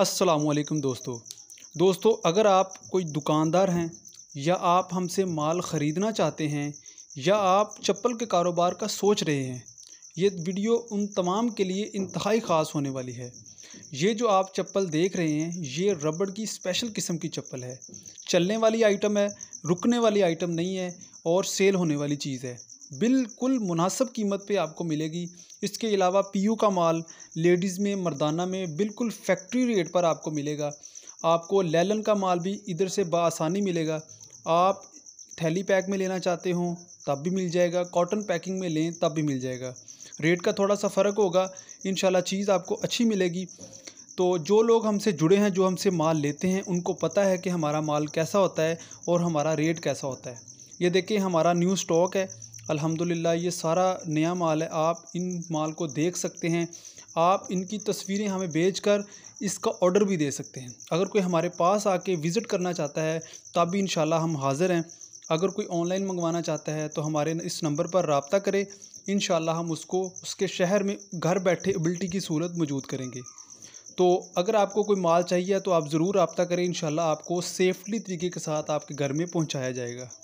असलकम दोस्तों दोस्तों अगर आप कोई दुकानदार हैं या आप हमसे माल ख़रीदना चाहते हैं या आप चप्पल के कारोबार का सोच रहे हैं ये वीडियो उन तमाम के लिए इंतहाई ख़ास होने वाली है ये जो आप चप्पल देख रहे हैं ये रबड़ की स्पेशल किस्म की चप्पल है चलने वाली आइटम है रुकने वाली आइटम नहीं है और सेल होने वाली चीज़ है बिल्कुल मुनासब कीमत पे आपको मिलेगी इसके अलावा पीयू का माल लेडीज़ में मर्दाना में बिल्कुल फैक्ट्री रेट पर आपको मिलेगा आपको लेलन का माल भी इधर से बसानी मिलेगा आप थैली पैक में लेना चाहते हो तब भी मिल जाएगा कॉटन पैकिंग में लें तब भी मिल जाएगा रेट का थोड़ा सा फ़र्क होगा इन चीज़ आपको अच्छी मिलेगी तो जो लोग हमसे जुड़े हैं जो हमसे माल लेते हैं उनको पता है कि हमारा माल कैसा होता है और हमारा रेट कैसा होता है ये देखिए हमारा न्यू स्टॉक है अल्हम्दुलिल्लाह ये सारा नया माल है आप इन माल को देख सकते हैं आप इनकी तस्वीरें हमें कर इसका ऑर्डर भी दे सकते हैं अगर कोई हमारे पास आके विज़िट करना चाहता है तब भी इन हम हाज़िर हैं अगर कोई ऑनलाइन मंगवाना चाहता है तो हमारे इस नंबर पर रबता करें इन हम उसको उसके शहर में घर बैठे एबिलिटी की सूरत मौजूद करेंगे तो अगर आपको कोई माल चाहिए तो आप ज़रूर रबता करें इन आपको सेफ़ली तरीके के साथ आपके घर में पहुँचाया जाएगा